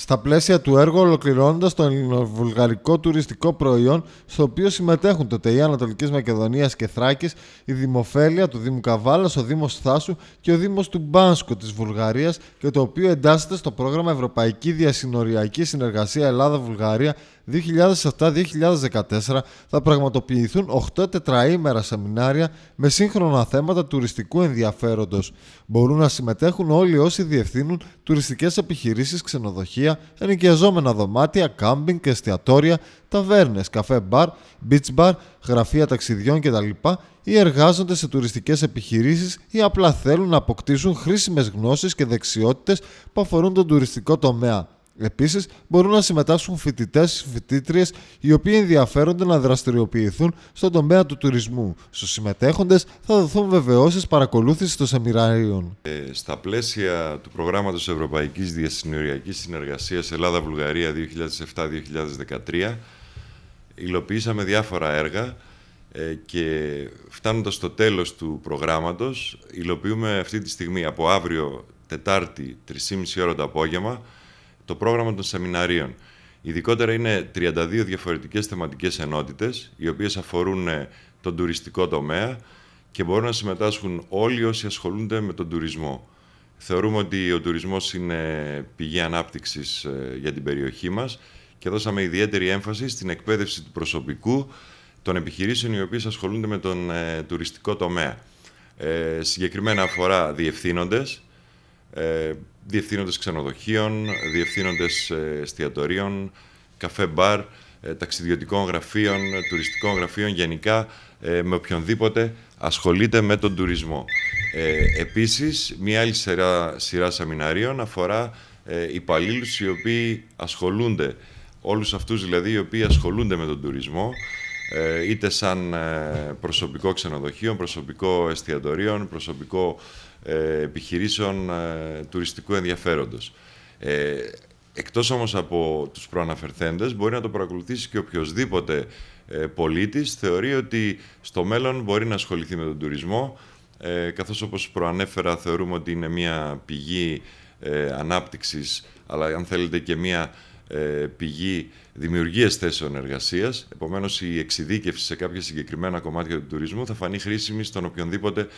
στα πλαίσια του έργου ολοκληρώνοντας το ελληνοβουλγαρικό τουριστικό προϊόν στο οποίο συμμετέχουν το ΤΕΙ Ανατολικής Μακεδονίας και Θράκης, η Δημοφέλεια του Δήμου Καβάλας, ο Δήμος Θάσου και ο Δήμος του Μπάνσκο της Βουλγαρίας και το οποίο εντάσσεται στο πρόγραμμα Ευρωπαϊκή Διασυνοριακή Συνεργασία Ελλάδα-Βουλγαρία 2007-2014 θα πραγματοποιηθούν 8 τετραήμερα σεμινάρια με σύγχρονα θέματα τουριστικού ενδιαφέροντος. Μπορούν να συμμετέχουν όλοι όσοι διευθύνουν τουριστικές επιχειρήσεις, ξενοδοχεία, ενοικιαζόμενα δωμάτια, κάμπινγκ, εστιατόρια, ταβέρνες, καφέ μπαρ, beach bar, γραφεία ταξιδιών κτλ ή εργάζονται σε τουριστικές επιχειρήσεις ή απλά θέλουν να αποκτήσουν χρήσιμες γνώσεις και δεξιότητες που αφορούν τον τουριστικό τομέα. Επίσης, μπορούν να συμμετάσχουν φοιτητές και φοιτήτριες οι οποίοι ενδιαφέρονται να δραστηριοποιηθούν στον τομέα του τουρισμού. Στους συμμετέχοντες θα δοθούν βεβαιώσεις παρακολούθησης των σεμιραρίων. Ε, στα πλαίσια του προγράμματος Ευρωπαϊκής Διασυνοριακής Συνεργασίας Ελλάδα-Βουλγαρία 2007-2013, υλοποιήσαμε διάφορα έργα ε, και φτάνοντας στο τέλος του προγράμματος υλοποιούμε αυτή τη στιγμή από αύριο Τετάρτη 3,5 ώρα το απόγευμα το πρόγραμμα των σεμιναρίων. Ειδικότερα είναι 32 διαφορετικές θεματικές ενότητες, οι οποίες αφορούν ε, τον τουριστικό τομέα και μπορούν να συμμετάσχουν όλοι όσοι ασχολούνται με τον τουρισμό. Θεωρούμε ότι ο τουρισμός είναι πηγή ανάπτυξης ε, για την περιοχή μας και δώσαμε ιδιαίτερη έμφαση στην εκπαίδευση του προσωπικού των επιχειρήσεων οι οποίες ασχολούνται με τον ε, τουριστικό τομέα. συγκεκριμένα αφορά διευθύνοντες, διευθύνοντες ξενοδοχείων, διευθύνοντες ε, εστιατορίων, καφέ μπαρ, ε, ταξιδιωτικών γραφείων, ε, τουριστικών γραφείων, γενικά με οποιονδήποτε ασχολείται με τον τουρισμό. επίσης, μία άλλη σειρά, σειρά σεμιναρίων αφορά υπαλλήλους οι οποίοι ασχολούνται, όλους αυτούς δηλαδή οι οποίοι ασχολούνται με τον τουρισμό, ε, είτε σαν ε, προσωπικό ξενοδοχείο, προσωπικό εστιατορίων, προσωπικό ε, επιχειρήσεων τουριστικού ενδιαφέροντος. Εκτός όμως από τους προαναφερθέντες, μπορεί να το παρακολουθήσει και οποιοδήποτε πολίτης θεωρεί ότι στο μέλλον μπορεί να ασχοληθεί με τον τουρισμό, καθώς όπως προανέφερα θεωρούμε ότι είναι μια πηγή ανάπτυξης, αλλά αν θέλετε και μια ε, πηγή δημιουργίας θέσεων εργασίας. Επομένως, η εξειδίκευση σε κάποια συγκεκριμένα κομμάτια του τουρισμού θα φανεί χρήσιμη στον οποιονδήποτε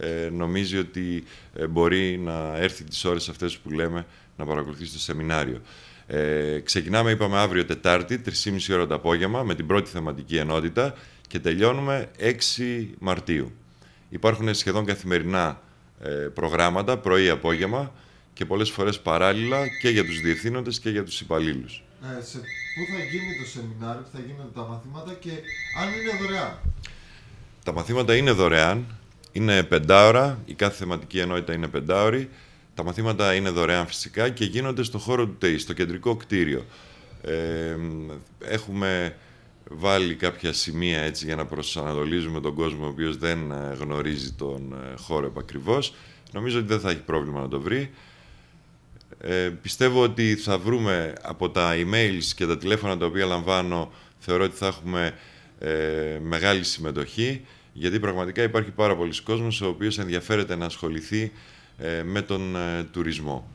ε, νομίζει ότι ε, μπορεί να έρθει τις ώρες αυτές που λέμε να παρακολουθήσει το σεμινάριο. Ε, ξεκινάμε, είπαμε, αύριο Τετάρτη, 3,5 ώρα το απόγευμα, με την πρώτη θεματική ενότητα και τελειώνουμε 6 Μαρτίου. Υπάρχουν σχεδόν καθημερινά προγράμματα, πρωί-απόγευμα, και πολλές φορές παράλληλα και για τους διευθύνοντες και για τους υπαλλήλους. Ε, σε πού θα γίνει το σεμινάριο, που θα γίνονται τα μαθήματα και αν είναι δωρεάν. Τα μαθήματα είναι δωρεάν, είναι πεντάωρα, η κάθε θεματική ενότητα είναι πεντάωρη. Τα μαθήματα είναι δωρεάν φυσικά και γίνονται στο χώρο του ΤΕΙ, στο κεντρικό κτίριο. Ε, έχουμε βάλει κάποια σημεία έτσι για να προσανατολίζουμε τον κόσμο ο οποίος δεν γνωρίζει τον ε, χώρο επακριβώς. Νομίζω ότι δεν θα έχει πρόβλημα να το βρει. Ε, πιστεύω ότι θα βρούμε από τα emails και τα τηλέφωνα τα οποία λαμβάνω, θεωρώ ότι θα έχουμε ε, μεγάλη συμμετοχή, γιατί πραγματικά υπάρχει πάρα πολλοί κόσμος ο οποίος ενδιαφέρεται να ασχοληθεί ε, με τον ε, τουρισμό.